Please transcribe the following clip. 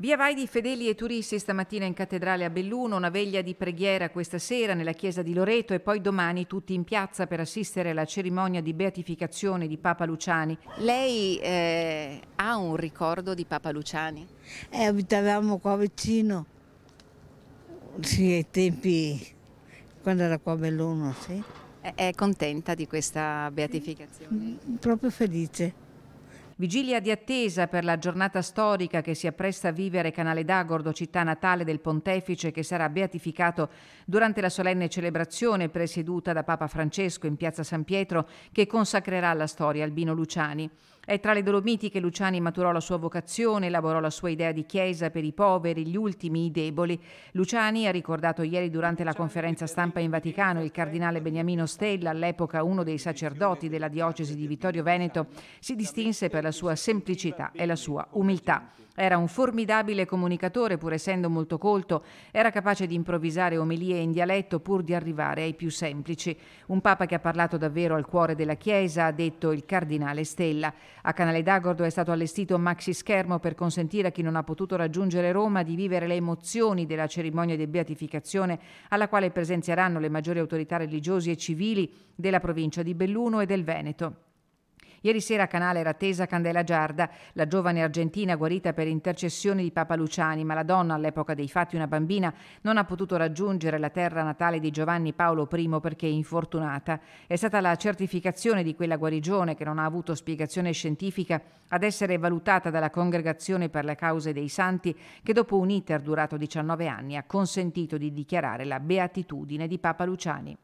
Via vai di fedeli e turisti stamattina in cattedrale a Belluno, una veglia di preghiera questa sera nella chiesa di Loreto e poi domani tutti in piazza per assistere alla cerimonia di beatificazione di Papa Luciani. Lei eh, ha un ricordo di Papa Luciani? Eh, abitavamo qua vicino, sì, ai tempi quando era qua a Belluno, sì. Eh, è contenta di questa beatificazione? Mm, proprio felice. Vigilia di attesa per la giornata storica che si appresta a vivere Canale d'Agordo, città natale del pontefice che sarà beatificato durante la solenne celebrazione presieduta da Papa Francesco in piazza San Pietro che consacrerà alla storia Albino Luciani. È tra le Dolomiti che Luciani maturò la sua vocazione, elaborò la sua idea di chiesa per i poveri, gli ultimi, i deboli. Luciani ha ricordato ieri durante la conferenza stampa in Vaticano il cardinale Beniamino Stella, all'epoca uno dei sacerdoti della diocesi di Vittorio Veneto, si distinse per la la sua semplicità e la sua umiltà. Era un formidabile comunicatore, pur essendo molto colto, era capace di improvvisare omelie in dialetto pur di arrivare ai più semplici. Un papa che ha parlato davvero al cuore della Chiesa, ha detto il cardinale Stella. A Canale d'Agordo è stato allestito un maxi schermo per consentire a chi non ha potuto raggiungere Roma di vivere le emozioni della cerimonia di beatificazione alla quale presenzieranno le maggiori autorità religiose e civili della provincia di Belluno e del Veneto. Ieri sera a Canale era tesa Candela Giarda, la giovane argentina guarita per intercessione di Papa Luciani, ma la donna, all'epoca dei fatti una bambina, non ha potuto raggiungere la terra natale di Giovanni Paolo I perché infortunata. È stata la certificazione di quella guarigione che non ha avuto spiegazione scientifica ad essere valutata dalla Congregazione per le cause dei santi che dopo un iter durato 19 anni ha consentito di dichiarare la beatitudine di Papa Luciani.